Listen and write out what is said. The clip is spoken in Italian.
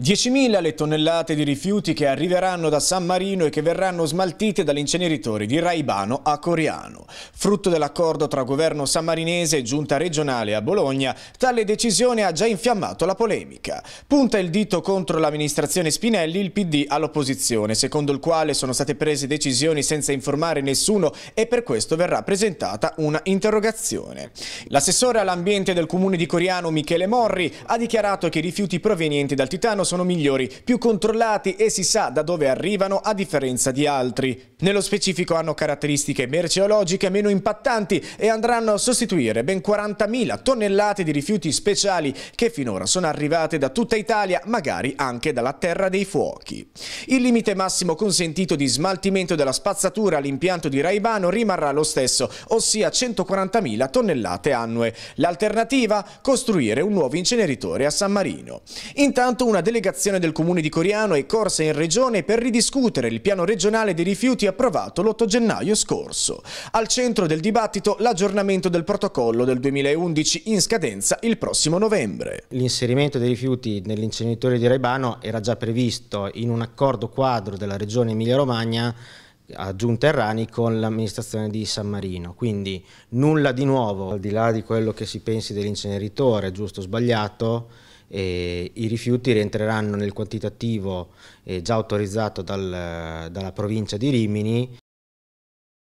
10.000 le tonnellate di rifiuti che arriveranno da San Marino e che verranno smaltite dagli inceneritori di Raibano a Coriano. Frutto dell'accordo tra governo sammarinese e giunta regionale a Bologna, tale decisione ha già infiammato la polemica. Punta il dito contro l'amministrazione Spinelli il PD all'opposizione, secondo il quale sono state prese decisioni senza informare nessuno e per questo verrà presentata una interrogazione. L'assessore all'ambiente del comune di Coriano Michele Morri ha dichiarato che i rifiuti provenienti dal Titano sono migliori, più controllati e si sa da dove arrivano a differenza di altri. Nello specifico hanno caratteristiche merceologiche meno impattanti e andranno a sostituire ben 40.000 tonnellate di rifiuti speciali che finora sono arrivate da tutta Italia, magari anche dalla terra dei fuochi. Il limite massimo consentito di smaltimento della spazzatura all'impianto di Raibano rimarrà lo stesso, ossia 140.000 tonnellate annue. L'alternativa? Costruire un nuovo inceneritore a San Marino. Intanto una delle delegazione del comune di Coriano è corsa in regione per ridiscutere il piano regionale dei rifiuti approvato l'8 gennaio scorso. Al centro del dibattito l'aggiornamento del protocollo del 2011 in scadenza il prossimo novembre. L'inserimento dei rifiuti nell'inceneritore di Raibano era già previsto in un accordo quadro della regione Emilia-Romagna a Giunterrani con l'amministrazione di San Marino, quindi nulla di nuovo, al di là di quello che si pensi dell'inceneritore, giusto o sbagliato, eh, i rifiuti rientreranno nel quantitativo eh, già autorizzato dal, dalla provincia di Rimini